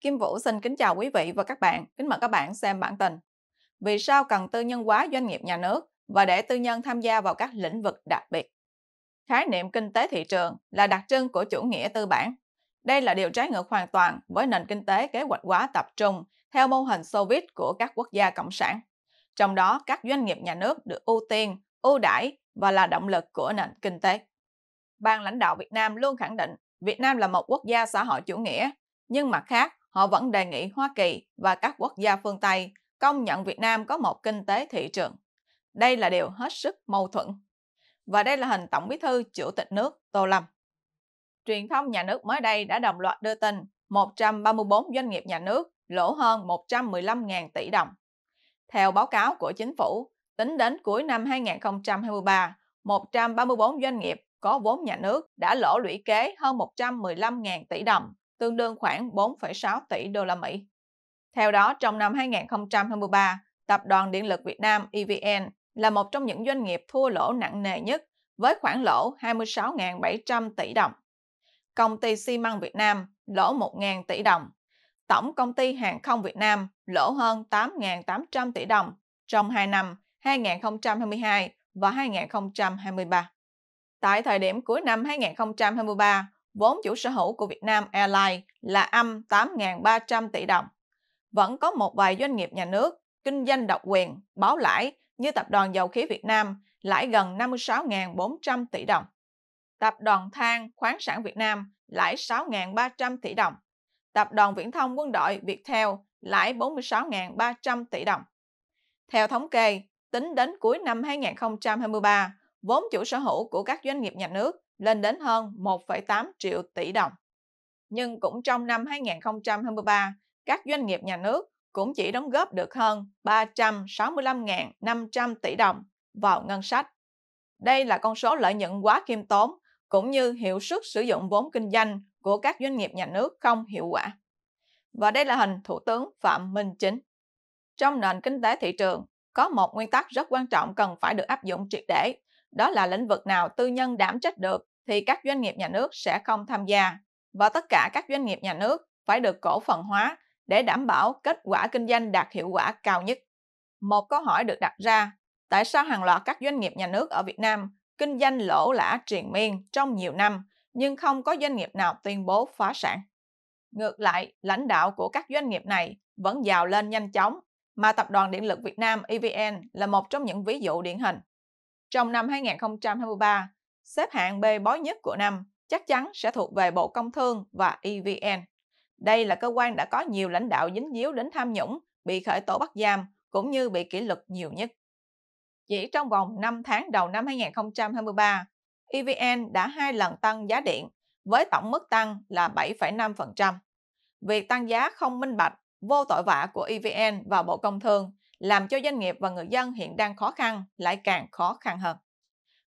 Kim Vũ xin kính chào quý vị và các bạn, kính mời các bạn xem bản tin. Vì sao cần tư nhân hóa doanh nghiệp nhà nước và để tư nhân tham gia vào các lĩnh vực đặc biệt? Khái niệm kinh tế thị trường là đặc trưng của chủ nghĩa tư bản. Đây là điều trái ngược hoàn toàn với nền kinh tế kế hoạch hóa tập trung theo mô hình Soviet của các quốc gia cộng sản. Trong đó, các doanh nghiệp nhà nước được ưu tiên, ưu đãi và là động lực của nền kinh tế. Ban lãnh đạo Việt Nam luôn khẳng định Việt Nam là một quốc gia xã hội chủ nghĩa, nhưng mặt khác họ vẫn đề nghị Hoa Kỳ và các quốc gia phương Tây công nhận Việt Nam có một kinh tế thị trường. Đây là điều hết sức mâu thuẫn. Và đây là hình Tổng bí thư Chủ tịch nước Tô Lâm. Truyền thông nhà nước mới đây đã đồng loạt đưa tin 134 doanh nghiệp nhà nước lỗ hơn 115.000 tỷ đồng. Theo báo cáo của chính phủ, tính đến cuối năm 2023, 134 doanh nghiệp có vốn nhà nước đã lỗ lũy kế hơn 115.000 tỷ đồng tương đương khoảng 4,6 tỷ đô la Mỹ. Theo đó, trong năm 2023, Tập đoàn Điện lực Việt Nam EVN là một trong những doanh nghiệp thua lỗ nặng nề nhất với khoản lỗ 26.700 tỷ đồng. Công ty xi măng Việt Nam lỗ 1.000 tỷ đồng. Tổng công ty hàng không Việt Nam lỗ hơn 8.800 tỷ đồng trong 2 năm 2022 và 2023. Tại thời điểm cuối năm 2023, vốn chủ sở hữu của Việt Nam Airlines là âm 8.300 tỷ đồng. Vẫn có một vài doanh nghiệp nhà nước kinh doanh độc quyền, báo lãi như Tập đoàn Dầu khí Việt Nam lãi gần 56.400 tỷ đồng. Tập đoàn Than khoáng sản Việt Nam lãi 6.300 tỷ đồng. Tập đoàn Viễn thông Quân đội Viettel lãi 46.300 tỷ đồng. Theo thống kê, tính đến cuối năm 2023, vốn chủ sở hữu của các doanh nghiệp nhà nước lên đến hơn 1,8 triệu tỷ đồng. Nhưng cũng trong năm 2023, các doanh nghiệp nhà nước cũng chỉ đóng góp được hơn 365.500 tỷ đồng vào ngân sách. Đây là con số lợi nhuận quá khiêm tốn, cũng như hiệu suất sử dụng vốn kinh doanh của các doanh nghiệp nhà nước không hiệu quả. Và đây là hình Thủ tướng Phạm Minh Chính. Trong nền kinh tế thị trường, có một nguyên tắc rất quan trọng cần phải được áp dụng triệt để, đó là lĩnh vực nào tư nhân đảm trách được thì các doanh nghiệp nhà nước sẽ không tham gia và tất cả các doanh nghiệp nhà nước phải được cổ phần hóa để đảm bảo kết quả kinh doanh đạt hiệu quả cao nhất. Một câu hỏi được đặt ra, tại sao hàng loạt các doanh nghiệp nhà nước ở Việt Nam kinh doanh lỗ lã triền miên trong nhiều năm nhưng không có doanh nghiệp nào tuyên bố phá sản? Ngược lại, lãnh đạo của các doanh nghiệp này vẫn giàu lên nhanh chóng, mà Tập đoàn Điện lực Việt Nam EVN là một trong những ví dụ điển hình trong năm 2023, xếp hạng bê bối nhất của năm chắc chắn sẽ thuộc về Bộ Công Thương và EVN. Đây là cơ quan đã có nhiều lãnh đạo dính díu đến tham nhũng, bị khởi tố bắt giam cũng như bị kỷ luật nhiều nhất. Chỉ trong vòng 5 tháng đầu năm 2023, EVN đã hai lần tăng giá điện với tổng mức tăng là 7,5%. Việc tăng giá không minh bạch, vô tội vạ của EVN và Bộ Công Thương làm cho doanh nghiệp và người dân hiện đang khó khăn lại càng khó khăn hơn.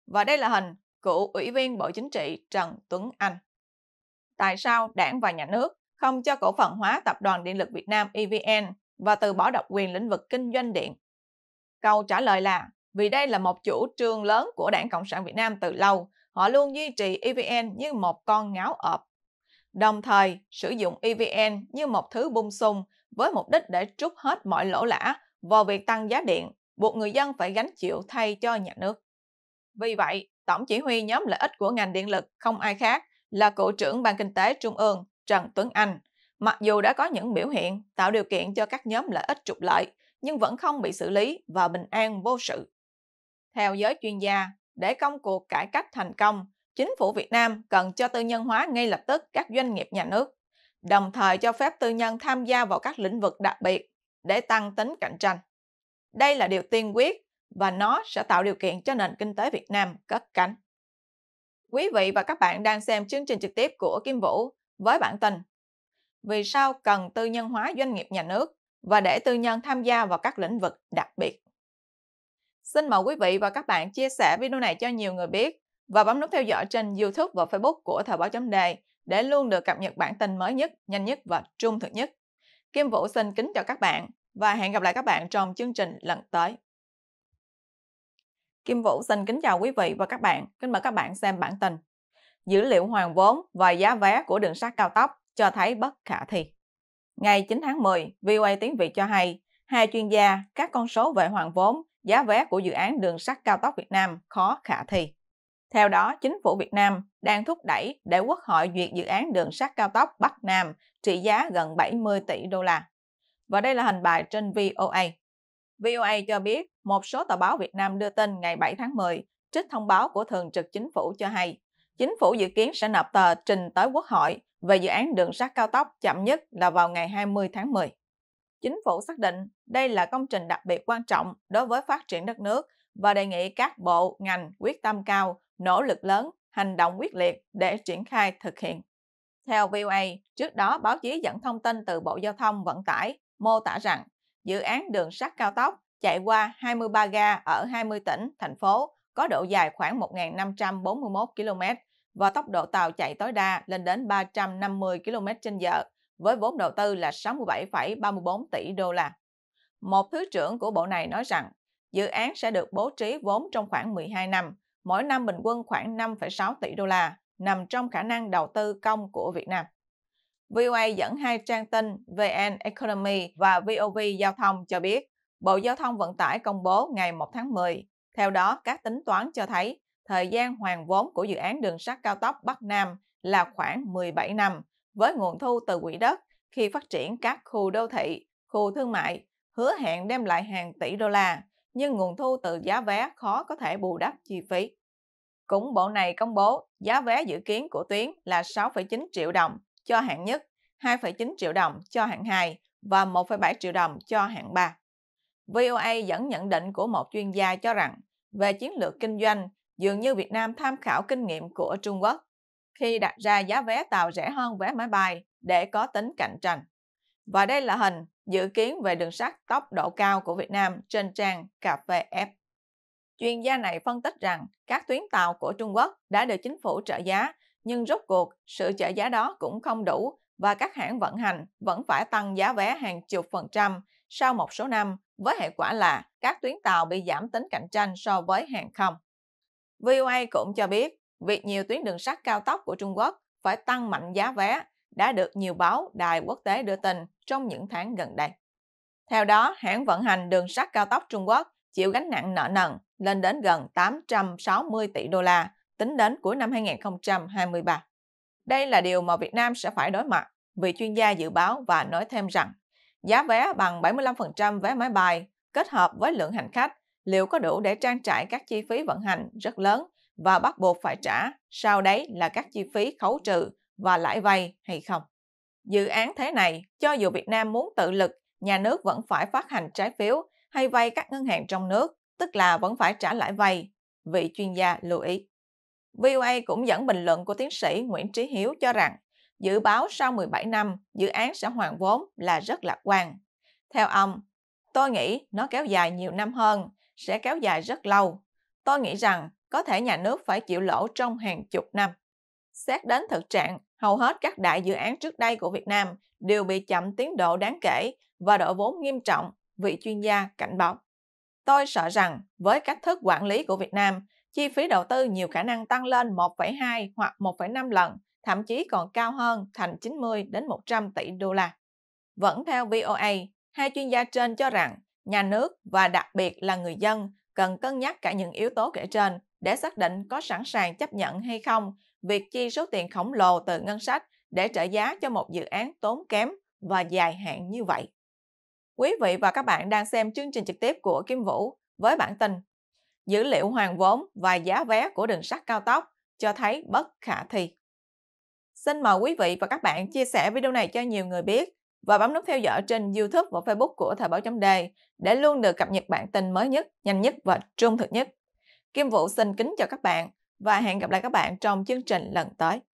Và đây là hình cựu Ủy viên Bộ Chính trị Trần Tuấn Anh. Tại sao đảng và nhà nước không cho cổ phần hóa Tập đoàn Điện lực Việt Nam EVN và từ bỏ độc quyền lĩnh vực kinh doanh điện? Câu trả lời là vì đây là một chủ trương lớn của Đảng Cộng sản Việt Nam từ lâu, họ luôn duy trì EVN như một con ngáo ợp, Đồng thời, sử dụng EVN như một thứ bung sung với mục đích để trút hết mọi lỗ lã vào việc tăng giá điện buộc người dân phải gánh chịu thay cho nhà nước. Vì vậy, Tổng chỉ huy nhóm lợi ích của ngành điện lực không ai khác là Cựu trưởng Ban Kinh tế Trung ương Trần Tuấn Anh, mặc dù đã có những biểu hiện tạo điều kiện cho các nhóm lợi ích trục lợi, nhưng vẫn không bị xử lý và bình an vô sự. Theo giới chuyên gia, để công cuộc cải cách thành công, chính phủ Việt Nam cần cho tư nhân hóa ngay lập tức các doanh nghiệp nhà nước, đồng thời cho phép tư nhân tham gia vào các lĩnh vực đặc biệt để tăng tính cạnh tranh. Đây là điều tiên quyết và nó sẽ tạo điều kiện cho nền kinh tế Việt Nam cất cánh. Quý vị và các bạn đang xem chương trình trực tiếp của Kim Vũ với bản tin Vì sao cần tư nhân hóa doanh nghiệp nhà nước và để tư nhân tham gia vào các lĩnh vực đặc biệt? Xin mời quý vị và các bạn chia sẻ video này cho nhiều người biết và bấm nút theo dõi trên YouTube và Facebook của Thời báo chấm đề để luôn được cập nhật bản tin mới nhất, nhanh nhất và trung thực nhất. Kim Vũ xin kính chào các bạn và hẹn gặp lại các bạn trong chương trình lần tới. Kim Vũ xin kính chào quý vị và các bạn, kính mời các bạn xem bản tin. Dữ liệu hoàn vốn và giá vé của đường sắt cao tốc cho thấy bất khả thi. Ngày 9 tháng 10, VOA Tiếng Việt cho hay, hai chuyên gia, các con số về hoàn vốn, giá vé của dự án đường sắt cao tốc Việt Nam khó khả thi. Theo đó, chính phủ Việt Nam đang thúc đẩy để Quốc hội duyệt dự án đường sắt cao tốc Bắc Nam trị giá gần 70 tỷ đô la. Và đây là hình bài trên VOA. VOA cho biết một số tờ báo Việt Nam đưa tin ngày 7 tháng 10 trích thông báo của Thường trực Chính phủ cho hay chính phủ dự kiến sẽ nộp tờ trình tới Quốc hội về dự án đường sắt cao tốc chậm nhất là vào ngày 20 tháng 10. Chính phủ xác định đây là công trình đặc biệt quan trọng đối với phát triển đất nước và đề nghị các bộ, ngành quyết tâm cao, nỗ lực lớn, hành động quyết liệt để triển khai thực hiện. Theo VOA, trước đó báo chí dẫn thông tin từ Bộ Giao thông Vận tải mô tả rằng dự án đường sắt cao tốc chạy qua 23 ga ở 20 tỉnh, thành phố có độ dài khoảng 1.541 km và tốc độ tàu chạy tối đa lên đến 350 km h với vốn đầu tư là 67,34 tỷ đô la. Một thứ trưởng của bộ này nói rằng dự án sẽ được bố trí vốn trong khoảng 12 năm, mỗi năm bình quân khoảng 5,6 tỷ đô la nằm trong khả năng đầu tư công của Việt Nam. VOA dẫn hai trang tin VN Economy và VOV Giao thông cho biết, Bộ Giao thông Vận tải công bố ngày 1 tháng 10. Theo đó, các tính toán cho thấy thời gian hoàn vốn của dự án đường sắt cao tốc Bắc Nam là khoảng 17 năm, với nguồn thu từ quỹ đất khi phát triển các khu đô thị, khu thương mại, hứa hẹn đem lại hàng tỷ đô la, nhưng nguồn thu từ giá vé khó có thể bù đắp chi phí. Cũng bộ này công bố giá vé dự kiến của tuyến là 6,9 triệu đồng cho hạng nhất, 2,9 triệu đồng cho hạng 2 và 1,7 triệu đồng cho hạng 3. VOA dẫn nhận định của một chuyên gia cho rằng về chiến lược kinh doanh, dường như Việt Nam tham khảo kinh nghiệm của Trung Quốc khi đặt ra giá vé tàu rẻ hơn vé máy bay để có tính cạnh tranh. Và đây là hình dự kiến về đường sắt tốc độ cao của Việt Nam trên trang KPF. Chuyên gia này phân tích rằng các tuyến tàu của Trung Quốc đã được chính phủ trợ giá, nhưng rốt cuộc sự trợ giá đó cũng không đủ và các hãng vận hành vẫn phải tăng giá vé hàng chục phần trăm sau một số năm với hệ quả là các tuyến tàu bị giảm tính cạnh tranh so với hàng không. VOA cũng cho biết việc nhiều tuyến đường sắt cao tốc của Trung Quốc phải tăng mạnh giá vé đã được nhiều báo đài quốc tế đưa tin trong những tháng gần đây. Theo đó, hãng vận hành đường sắt cao tốc Trung Quốc chịu gánh nặng nợ nần lên đến gần 860 tỷ đô la tính đến cuối năm 2023. Đây là điều mà Việt Nam sẽ phải đối mặt vì chuyên gia dự báo và nói thêm rằng giá vé bằng 75% vé máy bay kết hợp với lượng hành khách liệu có đủ để trang trải các chi phí vận hành rất lớn và bắt buộc phải trả, sau đấy là các chi phí khấu trừ và lãi vay hay không. Dự án thế này, cho dù Việt Nam muốn tự lực, nhà nước vẫn phải phát hành trái phiếu hay vay các ngân hàng trong nước, tức là vẫn phải trả lãi vay, vị chuyên gia lưu ý. VOA cũng dẫn bình luận của tiến sĩ Nguyễn Trí Hiếu cho rằng dự báo sau 17 năm dự án sẽ hoàn vốn là rất lạc quan. Theo ông, tôi nghĩ nó kéo dài nhiều năm hơn, sẽ kéo dài rất lâu. Tôi nghĩ rằng có thể nhà nước phải chịu lỗ trong hàng chục năm. Xét đến thực trạng, hầu hết các đại dự án trước đây của Việt Nam đều bị chậm tiến độ đáng kể và đội vốn nghiêm trọng vị chuyên gia cảnh báo. Tôi sợ rằng với cách thức quản lý của Việt Nam, chi phí đầu tư nhiều khả năng tăng lên 1,2 hoặc 1,5 lần, thậm chí còn cao hơn thành 90 đến 100 tỷ đô la. Vẫn theo VOA, hai chuyên gia trên cho rằng nhà nước và đặc biệt là người dân cần cân nhắc cả những yếu tố kể trên để xác định có sẵn sàng chấp nhận hay không việc chi số tiền khổng lồ từ ngân sách để trợ giá cho một dự án tốn kém và dài hạn như vậy. Quý vị và các bạn đang xem chương trình trực tiếp của Kim Vũ với bản tin Dữ liệu hoàn vốn và giá vé của đường sắt cao tốc cho thấy bất khả thi. Xin mời quý vị và các bạn chia sẻ video này cho nhiều người biết và bấm nút theo dõi trên YouTube và Facebook của Thời báo chấm đề để luôn được cập nhật bản tin mới nhất, nhanh nhất và trung thực nhất. Kim Vũ xin kính chào các bạn và hẹn gặp lại các bạn trong chương trình lần tới.